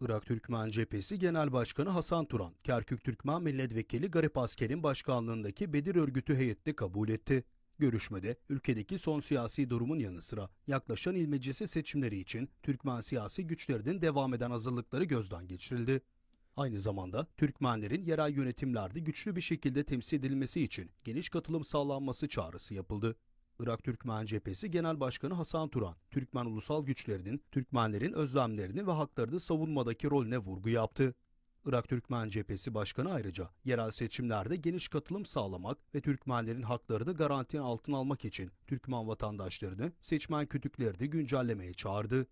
Irak Türkmen Cephesi Genel Başkanı Hasan Turan, Kerkük Türkmen Milletvekili Garip Asker'in başkanlığındaki Bedir Örgütü heyetini kabul etti. Görüşmede ülkedeki son siyasi durumun yanı sıra yaklaşan ilmecisi seçimleri için Türkmen siyasi güçlerinin devam eden hazırlıkları gözden geçirildi. Aynı zamanda Türkmenlerin yerel yönetimlerde güçlü bir şekilde temsil edilmesi için geniş katılım sağlanması çağrısı yapıldı. Irak Türkmen Cephesi Genel Başkanı Hasan Turan, Türkmen ulusal güçlerinin Türkmenlerin özlemlerini ve haklarını savunmadaki rolüne vurgu yaptı. Irak Türkmen Cephesi Başkanı ayrıca yerel seçimlerde geniş katılım sağlamak ve Türkmenlerin haklarını garanti altına almak için Türkmen vatandaşlarını seçmen kütüklerini güncellemeye çağırdı.